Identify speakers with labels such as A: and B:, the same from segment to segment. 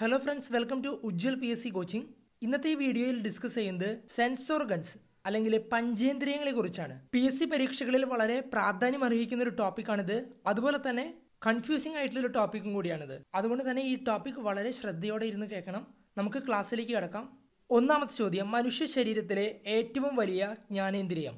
A: hello friends welcome to Ujjwal P S C coaching ഇന്നത്തെ ഈ വീഡിയോയിൽ ഡിസ്കസ് ചെയ്യുന്നത് സെൻസ് ഓർഗൻസ് അല്ലെങ്കിൽ പഞ്ചേന്ദ്രിയങ്ങളെ കുറിച്ചാണ് പി എസ് സി പരീക്ഷകളിൽ വളരെ പ്രാധാന്യം അർഹിക്കുന്ന ഒരു ടോപ്പിക്കാണിത് അതുപോലെ തന്നെ കൺഫ്യൂസിംഗ് ആയിട്ടുള്ള ഒരു ടോപ്പിക്കും കൂടിയാണിത് അതുകൊണ്ട് തന്നെ ഈ ടോപ്പിക് വളരെ ശ്രദ്ധയോടെ ഇരുന്ന് കേൾക്കണം നമുക്ക് ക്ലാസ്സിലേക്ക് കിടക്കാം ഒന്നാമത്തെ ചോദ്യം മനുഷ്യ ശരീരത്തിലെ ഏറ്റവും വലിയ ജ്ഞാനേന്ദ്രിയം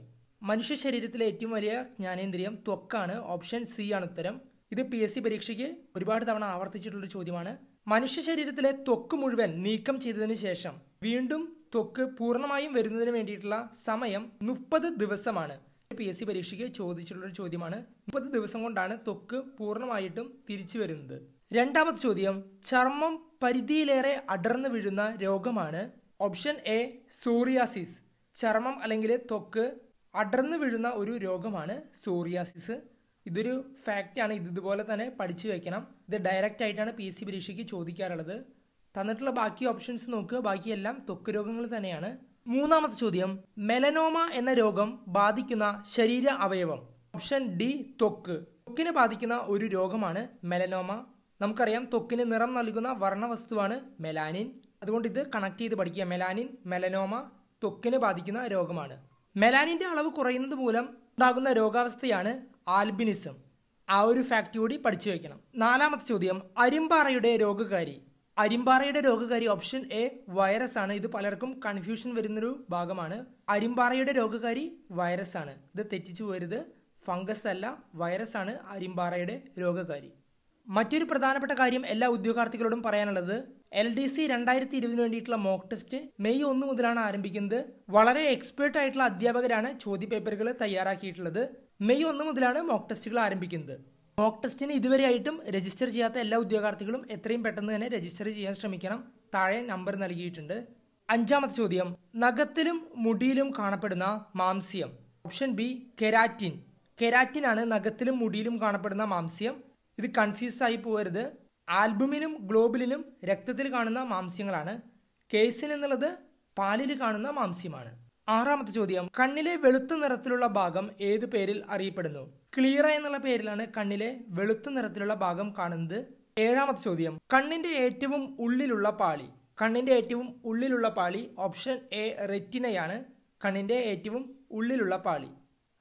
A: മനുഷ്യ ശരീരത്തിലെ ഏറ്റവും വലിയ ജ്ഞാനേന്ദ്രിയം ത്വക്കാണ് ഓപ്ഷൻ സി ആണ് ഉത്തരം ഇത് പി എസ് സി പരീക്ഷയ്ക്ക് ഒരുപാട് തവണ ആവർത്തിച്ചിട്ടുള്ള ചോദ്യമാണ് മനുഷ്യ ശരീരത്തിലെ ത്വക്ക് മുഴുവൻ നീക്കം ചെയ്തതിനു ശേഷം വീണ്ടും ത്വക്ക് പൂർണ്ണമായും വരുന്നതിന് വേണ്ടിയിട്ടുള്ള സമയം മുപ്പത് ദിവസമാണ് പി എസ് സി പരീക്ഷയ്ക്ക് ഒരു ചോദ്യമാണ് മുപ്പത് ദിവസം കൊണ്ടാണ് ത്വക്ക് പൂർണ്ണമായിട്ടും തിരിച്ചു വരുന്നത് രണ്ടാമത്തെ ചോദ്യം ചർമ്മം പരിധിയിലേറെ അടർന്നു വീഴുന്ന രോഗമാണ് ഓപ്ഷൻ എ സോറിയാസിസ് ചർമ്മം അല്ലെങ്കിൽ ത്വക്ക് അടർന്നു വീഴുന്ന ഒരു രോഗമാണ് സോറിയാസിസ് ഇതൊരു ഫാക്റ്റാണ് ഇത് ഇതുപോലെ തന്നെ പഠിച്ചു വെക്കണം ഇത് ഡയറക്റ്റ് ആയിട്ടാണ് പി സി പരീക്ഷയ്ക്ക് ചോദിക്കാറുള്ളത് തന്നിട്ടുള്ള ബാക്കി ഓപ്ഷൻസ് നോക്കുക ബാക്കിയെല്ലാം തൊക്ക് രോഗങ്ങൾ തന്നെയാണ് മൂന്നാമത്തെ ചോദ്യം മെലനോമ എന്ന രോഗം ബാധിക്കുന്ന ശരീര അവയവം ഓപ്ഷൻ ഡി തൊക്ക് തൊക്കിനെ ബാധിക്കുന്ന ഒരു രോഗമാണ് മെലനോമ നമുക്കറിയാം തൊക്കിന് നിറം നൽകുന്ന വർണ്ണവസ്തുവാണ് മെലാനിൻ അതുകൊണ്ട് ഇത് കണക്ട് ചെയ്ത് പഠിക്കുക മെലാനിൻ മെലനോമ ത്വക്കിന് ബാധിക്കുന്ന രോഗമാണ് മെലാനിന്റെ അളവ് കുറയുന്നത് മൂലം ഉണ്ടാകുന്ന രോഗാവസ്ഥയാണ് ആൽബിനിസം ആ ഒരു ഫാക്ട് കൂടി പഠിച്ചു വയ്ക്കണം നാലാമത്തെ ചോദ്യം അരിമ്പാറയുടെ രോഗകാരി അരിമ്പാറയുടെ രോഗകാരി ഓപ്ഷൻ എ വൈറസ് ആണ് ഇത് പലർക്കും കൺഫ്യൂഷൻ വരുന്നൊരു ഭാഗമാണ് അരിമ്പാറയുടെ രോഗകാരി വൈറസ് ആണ് ഇത് തെറ്റിച്ചു പോരുത് ഫംഗസ് അല്ല വൈറസ് ആണ് അരിമ്പാറയുടെ രോഗകാരി മറ്റൊരു പ്രധാനപ്പെട്ട കാര്യം എല്ലാ ഉദ്യോഗാർത്ഥികളോടും പറയാനുള്ളത് എൽ ഡി സി രണ്ടായിരത്തി ഇരുപതിന് വേണ്ടിയിട്ടുള്ള മോക്ക് ടെസ്റ്റ് മെയ് ഒന്ന് മുതലാണ് ആരംഭിക്കുന്നത് വളരെ എക്സ്പേർട്ട് ആയിട്ടുള്ള അധ്യാപകരാണ് ചോദ്യപേപ്പറുകൾ തയ്യാറാക്കിയിട്ടുള്ളത് മെയ് ഒന്ന് മുതലാണ് മോക്ക് ടെസ്റ്റുകൾ ആരംഭിക്കുന്നത് മോക്ക് ടെസ്റ്റിന് ഇതുവരെയായിട്ടും രജിസ്റ്റർ ചെയ്യാത്ത എല്ലാ ഉദ്യോഗാർത്ഥികളും എത്രയും പെട്ടെന്ന് തന്നെ രജിസ്റ്റർ ചെയ്യാൻ ശ്രമിക്കണം താഴെ നമ്പർ നൽകിയിട്ടുണ്ട് അഞ്ചാമത്തെ ചോദ്യം നഖത്തിലും മുടിയിലും കാണപ്പെടുന്ന മാംസ്യം ഓപ്ഷൻ ബി കെരാറ്റിൻ കെരാറ്റിൻ ആണ് നഖത്തിലും മുടിയിലും കാണപ്പെടുന്ന മാംസ്യം ഇത് കൺഫ്യൂസ് ആയി പോകരുത് ആൽബുമിനും ഗ്ലോബിലിനും രക്തത്തിൽ കാണുന്ന മാംസ്യങ്ങളാണ് കേസിൻ എന്നുള്ളത് പാലിൽ കാണുന്ന മാംസ്യമാണ് ആറാമത്തെ ചോദ്യം കണ്ണിലെ വെളുത്ത നിറത്തിലുള്ള ഭാഗം ഏത് പേരിൽ അറിയപ്പെടുന്നു ക്ലിയറ എന്നുള്ള പേരിലാണ് കണ്ണിലെ വെളുത്ത നിറത്തിലുള്ള ഭാഗം കാണുന്നത് ഏഴാമത്തെ ചോദ്യം കണ്ണിന്റെ ഏറ്റവും ഉള്ളിലുള്ള പാളി കണ്ണിന്റെ ഏറ്റവും ഉള്ളിലുള്ള പാളി ഓപ്ഷൻ എ റെറ്റിനയാണ് കണ്ണിന്റെ ഏറ്റവും ഉള്ളിലുള്ള പാളി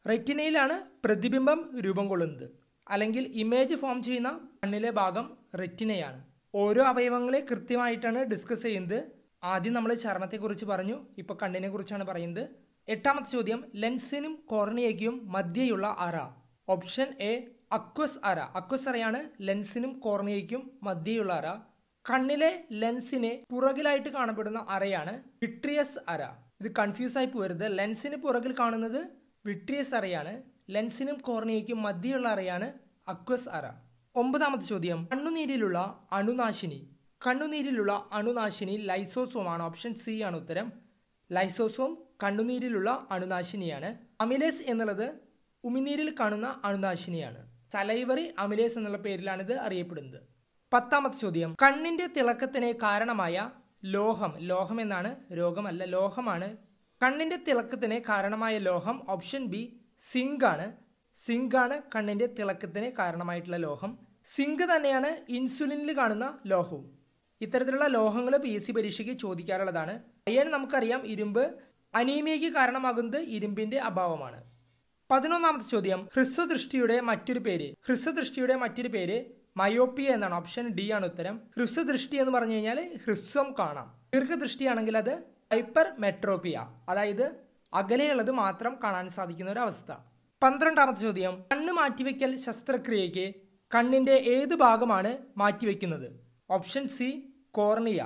A: റെറ്റിനയിലാണ് പ്രതിബിംബം രൂപം കൊള്ളുന്നത് അല്ലെങ്കിൽ ഇമേജ് ഫോം ചെയ്യുന്ന കണ്ണിലെ ഭാഗം റെറ്റിനയാണ് ഓരോ അവയവങ്ങളെ കൃത്യമായിട്ടാണ് ഡിസ്കസ് ചെയ്യുന്നത് ആദ്യം നമ്മൾ ചർമ്മത്തെക്കുറിച്ച് പറഞ്ഞു ഇപ്പോൾ കണ്ണിനെ കുറിച്ചാണ് പറയുന്നത് എട്ടാമത്തെ ചോദ്യം ലെൻസിനും കോർണിയയ്ക്കും മധ്യയുള്ള അറ ഓപ്ഷൻ എ അക്വസ് അറ അക്വസ് അറയാണ് ലെൻസിനും കോർണിയയ്ക്കും മധ്യയുള്ള അറ കണ്ണിലെ ലെൻസിന് പുറകിലായിട്ട് കാണപ്പെടുന്ന അറയാണ് വിട്രിയസ് അറ ഇത് കൺഫ്യൂസ് ആയി പോരുത് ലെൻസിന് പുറകിൽ കാണുന്നത് വിട്രിയസ് അറയാണ് ലെൻസിനും കോർണിയയ്ക്കും മധ്യയുള്ള അറയാണ് അക്വസ് അറ ഒമ്പതാമത്തെ ചോദ്യം കണ്ണുനീരിലുള്ള അണുനാശിനി കണ്ണുനീരിലുള്ള അണുനാശിനി ലൈസോസോമാണ് ഓപ്ഷൻ സി ആണ് ഉത്തരം ലൈസോസോം കണ്ണുനീരിലുള്ള അണുനാശിനിയാണ് അമിലേസ് എന്നുള്ളത് ഉമിനീരിൽ കാണുന്ന അണുനാശിനിയാണ് സലൈവറി അമിലേസ് എന്നുള്ള പേരിലാണിത് അറിയപ്പെടുന്നത് പത്താമത്തെ ചോദ്യം കണ്ണിന്റെ തിളക്കത്തിന് കാരണമായ ലോഹം ലോഹം എന്നാണ് രോഗമല്ല ലോഹമാണ് കണ്ണിന്റെ തിളക്കത്തിന് കാരണമായ ലോഹം ഓപ്ഷൻ ബി സിങ്ക് ആണ് സിങ്ക് ആണ് കണ്ണിന്റെ തിളക്കത്തിന് കാരണമായിട്ടുള്ള ലോഹം സിങ്ക് തന്നെയാണ് ഇൻസുലിനിൽ കാണുന്ന ലോഹവും ഇത്തരത്തിലുള്ള ലോഹങ്ങൾ പി എസ് സി പരീക്ഷയ്ക്ക് ചോദിക്കാറുള്ളതാണ് അയ്യൻ നമുക്കറിയാം ഇരുമ്പ് അനീമിയയ്ക്ക് കാരണമാകുന്നത് ഇരുമ്പിന്റെ അഭാവമാണ് പതിനൊന്നാമത്തെ ചോദ്യം ഹ്രസ്വദൃഷ്ടിയുടെ മറ്റൊരു പേര് ഹ്രസ്വദൃഷ്ടിയുടെ മറ്റൊരു പേര് മയോപ്പിയ എന്നാണ് ഓപ്ഷൻ ഡി ആണ് ഉത്തരം ഹ്രസ്വദൃഷ്ടി എന്ന് പറഞ്ഞു കഴിഞ്ഞാൽ ഹ്രസ്വം കാണാം ദീർഘദൃഷ്ടിയാണെങ്കിൽ അത് ഹൈപ്പർ മെട്രോപിയ അതായത് അകലെയുള്ളത് മാത്രം കാണാൻ സാധിക്കുന്ന ഒരു അവസ്ഥ പന്ത്രണ്ടാമത്തെ ചോദ്യം കണ്ണ് മാറ്റിവെക്കൽ ശസ്ത്രക്രിയയ്ക്ക് കണ്ണിന്റെ ഏത് ഭാഗമാണ് മാറ്റിവെക്കുന്നത് ഓപ്ഷൻ സി കോർണിയ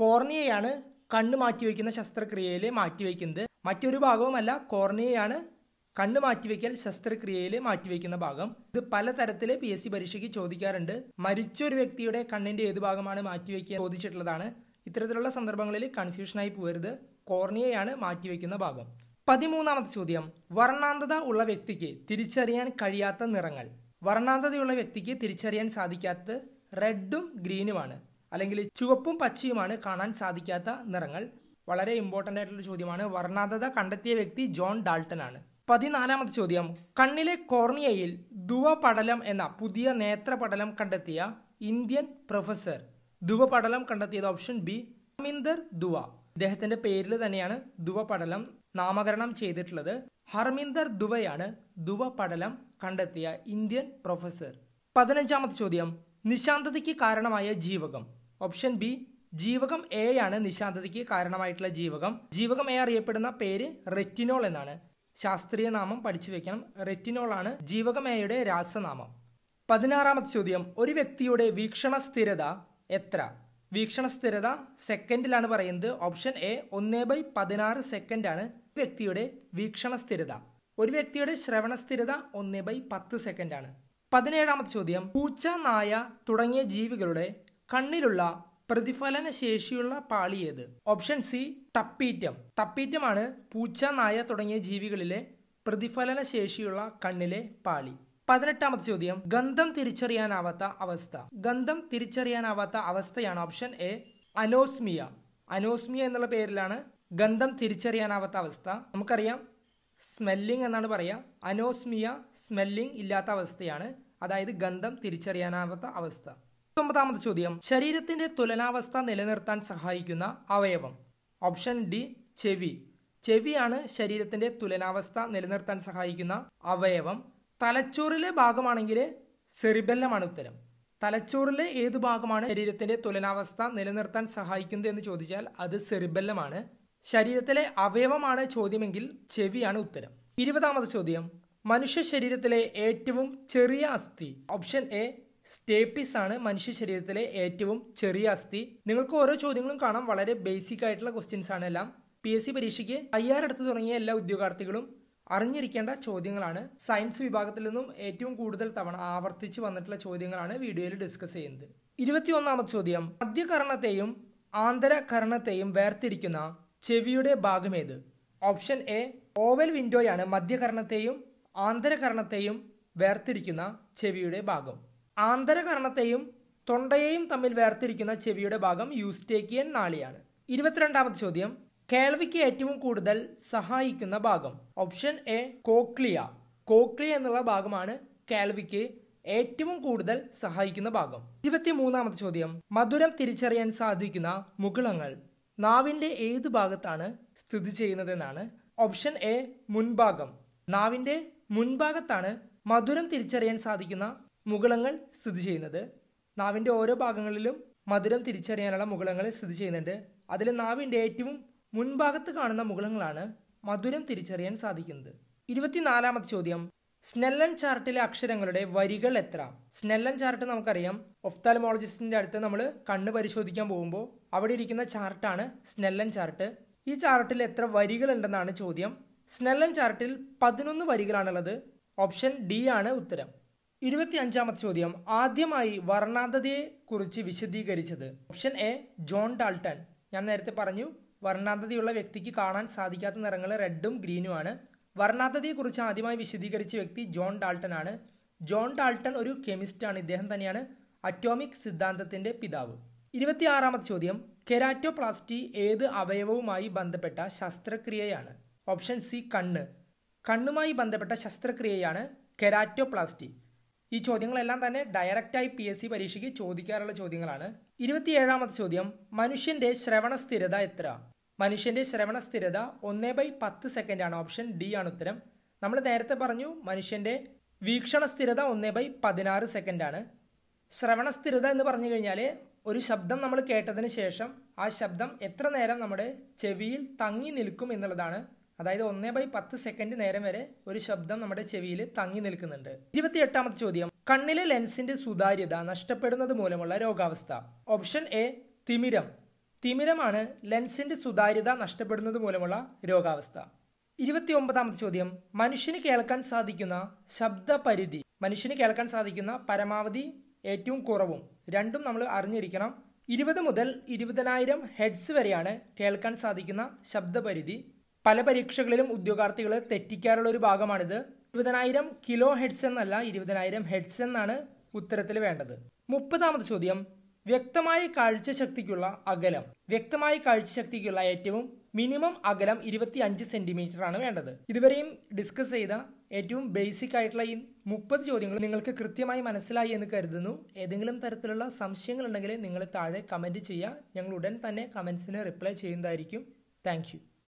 A: കോർണിയയാണ് കണ്ണ് മാറ്റിവെക്കുന്ന ശസ്ത്രക്രിയയിൽ മാറ്റിവെക്കുന്നത് മറ്റൊരു ഭാഗവുമല്ല കോർണിയയാണ് കണ്ണ് മാറ്റിവെക്കൽ ശസ്ത്രക്രിയയിൽ മാറ്റിവെക്കുന്ന ഭാഗം ഇത് പലതരത്തിൽ പി എസ് സി പരീക്ഷയ്ക്ക് ചോദിക്കാറുണ്ട് മരിച്ച ഒരു വ്യക്തിയുടെ കണ്ണിന്റെ ഏത് ഭാഗമാണ് മാറ്റിവെക്കുക ചോദിച്ചിട്ടുള്ളതാണ് ഇത്തരത്തിലുള്ള സന്ദർഭങ്ങളിൽ കൺഫ്യൂഷനായി പോകരുത് കോർണിയയാണ് മാറ്റിവെക്കുന്ന ഭാഗം പതിമൂന്നാമത്തെ ചോദ്യം വർണ്ണാന്തത ഉള്ള വ്യക്തിക്ക് തിരിച്ചറിയാൻ കഴിയാത്ത നിറങ്ങൾ വർണ്ണാന്തതയുള്ള വ്യക്തിക്ക് തിരിച്ചറിയാൻ സാധിക്കാത്ത റെഡും ഗ്രീനുമാണ് അല്ലെങ്കിൽ ചുവപ്പും പച്ചയുമാണ് കാണാൻ സാധിക്കാത്ത നിറങ്ങൾ വളരെ ഇമ്പോർട്ടൻ്റ് ആയിട്ടുള്ള ചോദ്യമാണ് വർണ്ണാതത കണ്ടെത്തിയ വ്യക്തി ജോൺ ഡാൾട്ടൻ ആണ് പതിനാലാമത്തെ ചോദ്യം കണ്ണിലെ കോർണിയയിൽ ധുവപടലം എന്ന പുതിയ നേത്രപടലം കണ്ടെത്തിയ ഇന്ത്യൻ പ്രൊഫസർ ധുവപടലം കണ്ടെത്തിയത് ഓപ്ഷൻ ബി ഹർമിന്ദർ ദുവ ഇദ്ദേഹത്തിന്റെ പേരിൽ തന്നെയാണ് ധുവപടലം നാമകരണം ചെയ്തിട്ടുള്ളത് ഹർമിന്ദർ ദുവയാണ് ധുവപടലം കണ്ടെത്തിയ ഇന്ത്യൻ പ്രൊഫസർ പതിനഞ്ചാമത്തെ ചോദ്യം നിശാന്തതയ്ക്ക് കാരണമായ ജീവകം ഓപ്ഷൻ ബി ജീവകം എ ആണ് നിശാന്തതയ്ക്ക് കാരണമായിട്ടുള്ള ജീവകം ജീവകം എ അറിയപ്പെടുന്ന പേര് റെറ്റിനോൾ എന്നാണ് ശാസ്ത്രീയ നാമം പഠിച്ചു വെക്കണം റെറ്റിനോൾ ആണ് ജീവകം എയുടെ രാസനാമം പതിനാറാമത്തെ ചോദ്യം ഒരു വ്യക്തിയുടെ വീക്ഷണ സ്ഥിരത എത്ര വീക്ഷണ സ്ഥിരത സെക്കൻഡിലാണ് പറയുന്നത് ഓപ്ഷൻ എ ഒന്ന് ബൈ പതിനാറ് സെക്കൻഡാണ് വ്യക്തിയുടെ വീക്ഷണ സ്ഥിരത ഒരു വ്യക്തിയുടെ ശ്രവണ സ്ഥിരത ഒന്ന് ബൈ പത്ത് സെക്കൻഡാണ് പതിനേഴാമത്തെ ചോദ്യം പൂച്ച നായ തുടങ്ങിയ ജീവികളുടെ കണ്ണിലുള്ള പ്രതിഫലന ശേഷിയുള്ള പാളിയേത് ഓപ്ഷൻ സി തപ്പീറ്റം തപ്പീറ്റമാണ് പൂച്ച നായ തുടങ്ങിയ ജീവികളിലെ പ്രതിഫലന ശേഷിയുള്ള കണ്ണിലെ പാളി പതിനെട്ടാമത്തെ ചോദ്യം ഗന്ധം തിരിച്ചറിയാനാവാത്ത അവസ്ഥ ഗന്ധം തിരിച്ചറിയാനാവാത്ത അവസ്ഥയാണ് ഓപ്ഷൻ എ അനോസ്മിയ അനോസ്മിയ എന്നുള്ള പേരിലാണ് ഗന്ധം തിരിച്ചറിയാനാവാത്ത അവസ്ഥ നമുക്കറിയാം സ്മെല്ലിംഗ് എന്നാണ് പറയുക അനോസ്മിയ സ്മെല്ലിംഗ് ഇല്ലാത്ത അവസ്ഥയാണ് അതായത് ഗന്ധം തിരിച്ചറിയാനാവാത്ത അവസ്ഥ പത്തൊമ്പതാമത് ചോദ്യം ശരീരത്തിന്റെ തുലനാവസ്ഥ നിലനിർത്താൻ സഹായിക്കുന്ന അവയവം ഓപ്ഷൻ ഡി ചെവി ചെവിയാണ് ശരീരത്തിന്റെ തുലനാവസ്ഥ നിലനിർത്താൻ സഹായിക്കുന്ന അവയവം തലച്ചോറിലെ ഭാഗമാണെങ്കിൽ സെറിബെല്ലമാണ് ഉത്തരം തലച്ചോറിലെ ഏത് ഭാഗമാണ് ശരീരത്തിന്റെ തുലനാവസ്ഥ നിലനിർത്താൻ സഹായിക്കുന്നത് എന്ന് ചോദിച്ചാൽ അത് സെറിബെല്ലമാണ് ശരീരത്തിലെ അവയവമാണ് ചോദ്യമെങ്കിൽ ചെവിയാണ് ഉത്തരം ഇരുപതാമത് ചോദ്യം മനുഷ്യ ശരീരത്തിലെ ഏറ്റവും ചെറിയ അസ്ഥി ഓപ്ഷൻ എ സ്റ്റേപ്പിസ് ആണ് മനുഷ്യ ശരീരത്തിലെ ഏറ്റവും ചെറിയ അസ്ഥി നിങ്ങൾക്ക് ഓരോ ചോദ്യങ്ങളും കാണാം വളരെ ബേസിക് ആയിട്ടുള്ള ക്വസ്റ്റ്യൻസ് ആണ് എല്ലാം പി എസ് സി പരീക്ഷയ്ക്ക് തയ്യാറെടുത്ത് തുടങ്ങിയ എല്ലാ ഉദ്യോഗാർത്ഥികളും അറിഞ്ഞിരിക്കേണ്ട ചോദ്യങ്ങളാണ് സയൻസ് വിഭാഗത്തിൽ നിന്നും ഏറ്റവും കൂടുതൽ തവണ ആവർത്തിച്ച് വന്നിട്ടുള്ള ചോദ്യങ്ങളാണ് വീഡിയോയിൽ ഡിസ്കസ് ചെയ്യുന്നത് ഇരുപത്തിയൊന്നാമത് ചോദ്യം മധ്യകർണത്തെയും ആന്തരകരണത്തെയും വേർതിരിക്കുന്ന ചെവിയുടെ ഭാഗമേത് ഓപ്ഷൻ എ ഓവൽ വിൻഡോയാണ് മധ്യകർണത്തെയും ആന്തരകരണത്തെയും വേർതിരിക്കുന്ന ചെവിയുടെ ഭാഗം ആന്തരകർണത്തെയും തൊണ്ടയെയും തമ്മിൽ വേർതിരിക്കുന്ന ചെവിയുടെ ഭാഗം യൂസ്റ്റേക്കിയൻ നാളിയാണ് ഇരുപത്തിരണ്ടാമത്തെ ചോദ്യം കേൾവിക്ക് ഏറ്റവും കൂടുതൽ സഹായിക്കുന്ന ഭാഗം ഓപ്ഷൻ എ കോക്ലിയ കോക്ലിയ എന്നുള്ള ഭാഗമാണ് കേൾവിക്ക് ഏറ്റവും കൂടുതൽ സഹായിക്കുന്ന ഭാഗം ഇരുപത്തിമൂന്നാമത്തെ ചോദ്യം മധുരം തിരിച്ചറിയാൻ സാധിക്കുന്ന മുകുളങ്ങൾ നാവിൻ്റെ ഏത് ഭാഗത്താണ് സ്ഥിതി ചെയ്യുന്നതെന്നാണ് ഓപ്ഷൻ എ മുൻഭാഗം നാവിൻ്റെ മുൻഭാഗത്താണ് മധുരം തിരിച്ചറിയാൻ സാധിക്കുന്ന മുകുളങ്ങൾ സ്ഥിതി ചെയ്യുന്നത് നാവിൻ്റെ ഓരോ ഭാഗങ്ങളിലും മധുരം തിരിച്ചറിയാനുള്ള മുകുളങ്ങൾ സ്ഥിതി ചെയ്യുന്നുണ്ട് അതിൽ നാവിൻ്റെ ഏറ്റവും മുൻഭാഗത്ത് കാണുന്ന മുകുളങ്ങളാണ് മധുരം തിരിച്ചറിയാൻ സാധിക്കുന്നത് ഇരുപത്തിനാലാമത് ചോദ്യം സ്നെല്ലൻ ചാർട്ടിലെ അക്ഷരങ്ങളുടെ വരികൾ എത്ര സ്നെല്ലൻ ചാർട്ട് നമുക്കറിയാം ഒഫ്താലമോളജിസ്റ്റിന്റെ അടുത്ത് നമ്മൾ കണ്ണ് പരിശോധിക്കാൻ പോകുമ്പോൾ അവിടെ ഇരിക്കുന്ന ചാർട്ടാണ് സ്നെല്ലൻ ചാർട്ട് ഈ ചാർട്ടിൽ എത്ര വരികൾ ഉണ്ടെന്നാണ് ചോദ്യം സ്നെല്ലൻ ചാർട്ടിൽ പതിനൊന്ന് വരികളാണുള്ളത് ഓപ്ഷൻ ഡി ആണ് ഉത്തരം അഞ്ചാമത്തെ ചോദ്യം ആദ്യമായി വർണ്ണാന്തതയെ കുറിച്ച് വിശദീകരിച്ചത് ഓപ്ഷൻ എ ജോൺ ഡാൾട്ടൺ ഞാൻ നേരത്തെ പറഞ്ഞു വർണ്ണാന്തതയുള്ള വ്യക്തിക്ക് കാണാൻ സാധിക്കാത്ത നിറങ്ങൾ റെഡും ഗ്രീനുമാണ് വർണ്ണാന്തതയെക്കുറിച്ച് ആദ്യമായി വിശദീകരിച്ച വ്യക്തി ജോൺ ഡാൾട്ടൺ ആണ് ജോൺ ഡാൾട്ടൺ ഒരു കെമിസ്റ്റാണ് ഇദ്ദേഹം തന്നെയാണ് അറ്റോമിക് സിദ്ധാന്തത്തിന്റെ പിതാവ് ഇരുപത്തിയാറാമത്തെ ചോദ്യം കെരാറ്റോപ്ലാസ്റ്റി ഏത് അവയവവുമായി ബന്ധപ്പെട്ട ശസ്ത്രക്രിയയാണ് ഓപ്ഷൻ സി കണ്ണ് കണ്ണുമായി ബന്ധപ്പെട്ട ശസ്ത്രക്രിയയാണ് കെരാറ്റോപ്ലാസ്റ്റി ഈ ചോദ്യങ്ങളെല്ലാം തന്നെ ഡയറക്റ്റായി പി എസ് സി പരീക്ഷയ്ക്ക് ചോദിക്കാറുള്ള ചോദ്യങ്ങളാണ് ഇരുപത്തിയേഴാമത്തെ ചോദ്യം മനുഷ്യന്റെ ശ്രവണ സ്ഥിരത എത്ര മനുഷ്യന്റെ ശ്രവണ സ്ഥിരത ഒന്നേ ബൈ പത്ത് സെക്കൻഡ് ആണ് ഓപ്ഷൻ ഡി ആണ് ഉത്തരം നമ്മൾ നേരത്തെ പറഞ്ഞു മനുഷ്യന്റെ വീക്ഷണ സ്ഥിരത ഒന്നേ ബൈ പതിനാറ് സെക്കൻഡാണ് ശ്രവണ സ്ഥിരത എന്ന് പറഞ്ഞു കഴിഞ്ഞാൽ ഒരു ശബ്ദം നമ്മൾ കേട്ടതിന് ശേഷം ആ ശബ്ദം എത്ര നേരം നമ്മുടെ ചെവിയിൽ തങ്ങി നിൽക്കും എന്നുള്ളതാണ് അതായത് ഒന്നേ ബൈ പത്ത് സെക്കൻഡ് നേരം വരെ ഒരു ശബ്ദം നമ്മുടെ ചെവിയിൽ തങ്ങി നിൽക്കുന്നുണ്ട് എട്ടാമത്തെ ചോദ്യം കണ്ണിലെ ലെൻസിന്റെ സുതാര്യത നഷ്ടപ്പെടുന്നത് മൂലമുള്ള രോഗാവസ്ഥ ഓപ്ഷൻ എ തിമിരം തിമിരമാണ് ലെൻസിന്റെ സുതാര്യത നഷ്ടപ്പെടുന്നത് മൂലമുള്ള രോഗാവസ്ഥ ഒമ്പതാമത്തെ ചോദ്യം മനുഷ്യന് കേൾക്കാൻ സാധിക്കുന്ന ശബ്ദ പരിധി മനുഷ്യന് കേൾക്കാൻ സാധിക്കുന്ന പരമാവധി ഏറ്റവും കുറവും രണ്ടും നമ്മൾ അറിഞ്ഞിരിക്കണം ഇരുപത് മുതൽ ഇരുപതിനായിരം ഹെഡ്സ് വരെയാണ് കേൾക്കാൻ സാധിക്കുന്ന ശബ്ദപരിധി പല പരീക്ഷകളിലും ഉദ്യോഗാർത്ഥികളെ തെറ്റിക്കാറുള്ള ഒരു ഭാഗമാണിത് ഇരുപതിനായിരം കിലോ ഹെഡ്സ് എന്നല്ല ഇരുപതിനായിരം ഹെഡ്സ് എന്നാണ് ഉത്തരത്തിൽ വേണ്ടത് മുപ്പതാമത് ചോദ്യം വ്യക്തമായ ശക്തിക്കുള്ള അകലം വ്യക്തമായ ശക്തിക്കുള്ള ഏറ്റവും മിനിമം അകലം ഇരുപത്തി അഞ്ച് സെന്റിമീറ്റർ ആണ് വേണ്ടത് ഇതുവരെയും ഡിസ്കസ് ചെയ്ത ഏറ്റവും ബേസിക് ആയിട്ടുള്ള ഈ മുപ്പത് ചോദ്യങ്ങൾ നിങ്ങൾക്ക് കൃത്യമായി മനസ്സിലായി എന്ന് കരുതുന്നു ഏതെങ്കിലും തരത്തിലുള്ള സംശയങ്ങൾ ഉണ്ടെങ്കിൽ നിങ്ങൾ താഴെ കമൻറ്റ് ചെയ്യുക ഞങ്ങൾ ഉടൻ തന്നെ കമൻസിന് റിപ്ലൈ ചെയ്യുന്നതായിരിക്കും താങ്ക്